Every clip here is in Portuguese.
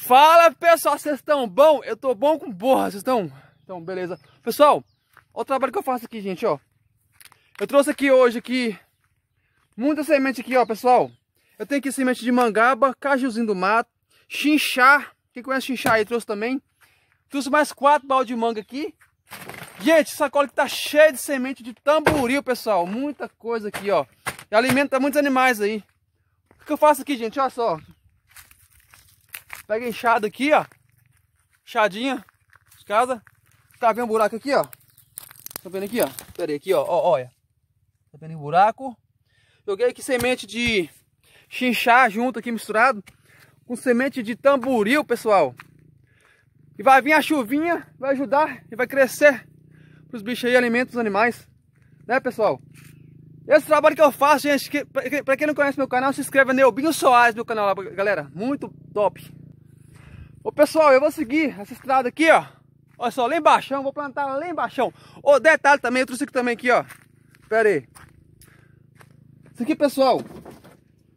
Fala pessoal, vocês estão bom? Eu tô bom com borra, vocês estão? Então, beleza. Pessoal, olha o trabalho que eu faço aqui, gente, ó. Eu trouxe aqui hoje aqui muita semente aqui, ó, pessoal. Eu tenho aqui semente de mangaba, cajuzinho do mato, chinchá. Quem conhece chinchá aí trouxe também. Trouxe mais quatro balde de manga aqui. Gente, sacola que tá cheia de semente de tamboril, pessoal. Muita coisa aqui, ó. E alimenta muitos animais aí. O que eu faço aqui, gente? Olha só. Pega a enxada aqui, ó. Enxadinha de casa. Tá vendo o buraco aqui, ó? Tá vendo aqui, ó? Pera aí, aqui, ó. ó olha. Tá vendo o buraco? Joguei aqui semente de chinchá junto aqui misturado com semente de tamboril, pessoal. E vai vir a chuvinha, vai ajudar e vai crescer pros bichos aí, alimentos dos animais. Né, pessoal? Esse trabalho que eu faço, gente, que, pra, pra, quem não conhece meu canal, se inscreve no Neubinho Soares, meu canal lá, galera. Muito top. Ô pessoal, eu vou seguir essa estrada aqui, ó. Olha só, lá embaixo, vou plantar lá embaixo. Ô, detalhe também, eu trouxe aqui também aqui, ó. Pera aí. Isso aqui, pessoal.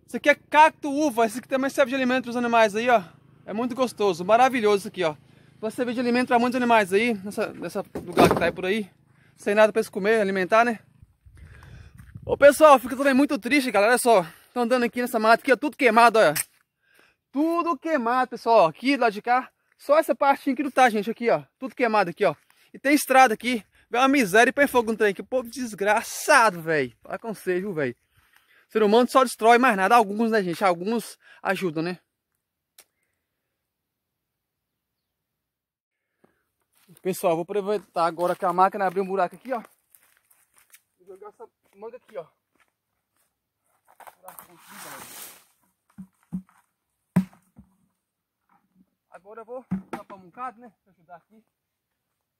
Isso aqui é cacto uva. Isso aqui também serve de alimento para os animais aí, ó. É muito gostoso, maravilhoso isso aqui, ó. Vai servir de alimento para muitos animais aí, nessa, nessa lugar que tá aí por aí. Sem nada para eles comer, alimentar, né? Ô pessoal, fica também muito triste, galera. Olha só, estão andando aqui nessa mata aqui, ó, tudo queimado, olha. Tudo queimado, pessoal. Aqui do lado de cá, só essa parte aqui não tá, gente. Aqui, ó. Tudo queimado aqui, ó. E tem estrada aqui. É uma miséria e põe fogo no trem que Povo desgraçado, velho. Fala com vocês, viu, velho. Ser humano só destrói mais nada. Alguns, né, gente? Alguns ajudam, né? Pessoal, vou aproveitar agora que a máquina abriu um buraco aqui, ó. Vou jogar essa manga aqui, ó. Tá Agora eu vou dar para um bocado, né? Para ajudar aqui.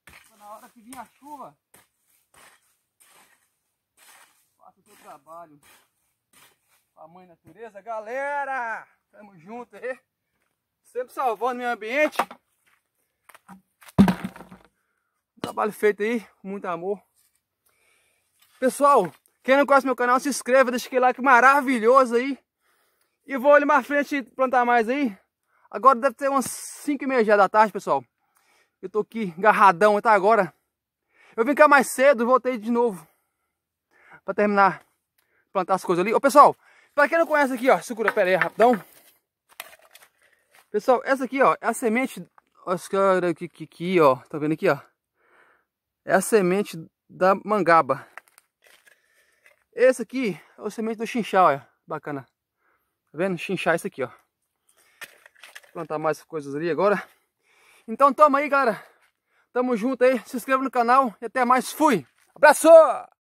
Pra tá na hora que vir a chuva, faça o seu trabalho com a mãe natureza. Galera, tamo junto aí. Sempre salvando meu ambiente. trabalho feito aí, com muito amor. Pessoal, quem não conhece meu canal, se inscreva, deixa aquele like maravilhoso aí. E vou ali mais frente plantar mais aí. Agora deve ter umas 5 e meia da tarde, pessoal. Eu tô aqui garradão até agora. Eu vim cá mais cedo, voltei de novo. Pra terminar, plantar as coisas ali. Ô, pessoal, pra quem não conhece aqui, ó. Segura, pera aí, rapidão. Pessoal, essa aqui, ó, é a semente... Acho que aqui, aqui, ó. Tá vendo aqui, ó? É a semente da mangaba. Esse aqui é o semente do chinchá, ó. Bacana. Tá vendo? Chinchá é esse aqui, ó plantar mais coisas ali agora. Então toma aí, galera. Tamo junto aí. Se inscreva no canal e até mais. Fui! Abraço!